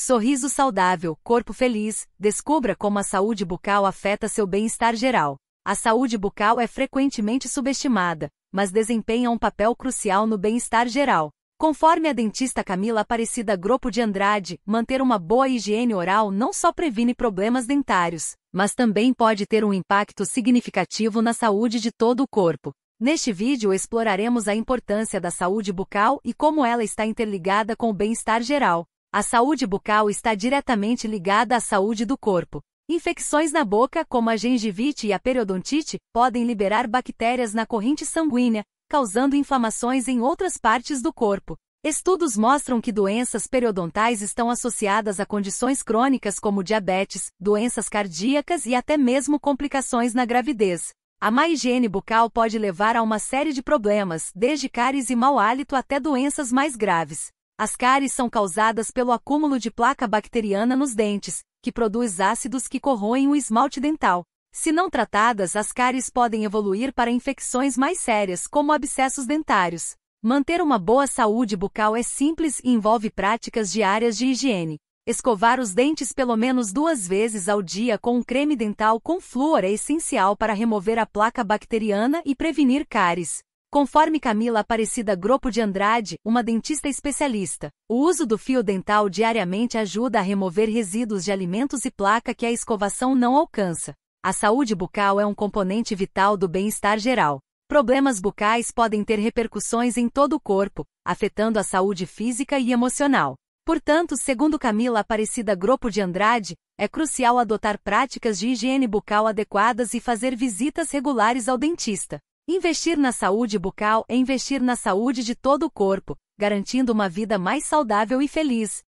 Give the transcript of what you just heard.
Sorriso saudável, corpo feliz, descubra como a saúde bucal afeta seu bem-estar geral. A saúde bucal é frequentemente subestimada, mas desempenha um papel crucial no bem-estar geral. Conforme a dentista Camila Aparecida Grupo de Andrade, manter uma boa higiene oral não só previne problemas dentários, mas também pode ter um impacto significativo na saúde de todo o corpo. Neste vídeo exploraremos a importância da saúde bucal e como ela está interligada com o bem-estar geral. A saúde bucal está diretamente ligada à saúde do corpo. Infecções na boca, como a gengivite e a periodontite, podem liberar bactérias na corrente sanguínea, causando inflamações em outras partes do corpo. Estudos mostram que doenças periodontais estão associadas a condições crônicas como diabetes, doenças cardíacas e até mesmo complicações na gravidez. A má higiene bucal pode levar a uma série de problemas, desde cáries e mau hálito até doenças mais graves. As cáries são causadas pelo acúmulo de placa bacteriana nos dentes, que produz ácidos que corroem o esmalte dental. Se não tratadas, as cáries podem evoluir para infecções mais sérias, como abscessos dentários. Manter uma boa saúde bucal é simples e envolve práticas diárias de higiene. Escovar os dentes pelo menos duas vezes ao dia com um creme dental com flúor é essencial para remover a placa bacteriana e prevenir cáries. Conforme Camila Aparecida Grupo de Andrade, uma dentista especialista, o uso do fio dental diariamente ajuda a remover resíduos de alimentos e placa que a escovação não alcança. A saúde bucal é um componente vital do bem-estar geral. Problemas bucais podem ter repercussões em todo o corpo, afetando a saúde física e emocional. Portanto, segundo Camila Aparecida Grupo de Andrade, é crucial adotar práticas de higiene bucal adequadas e fazer visitas regulares ao dentista. Investir na saúde bucal é investir na saúde de todo o corpo, garantindo uma vida mais saudável e feliz.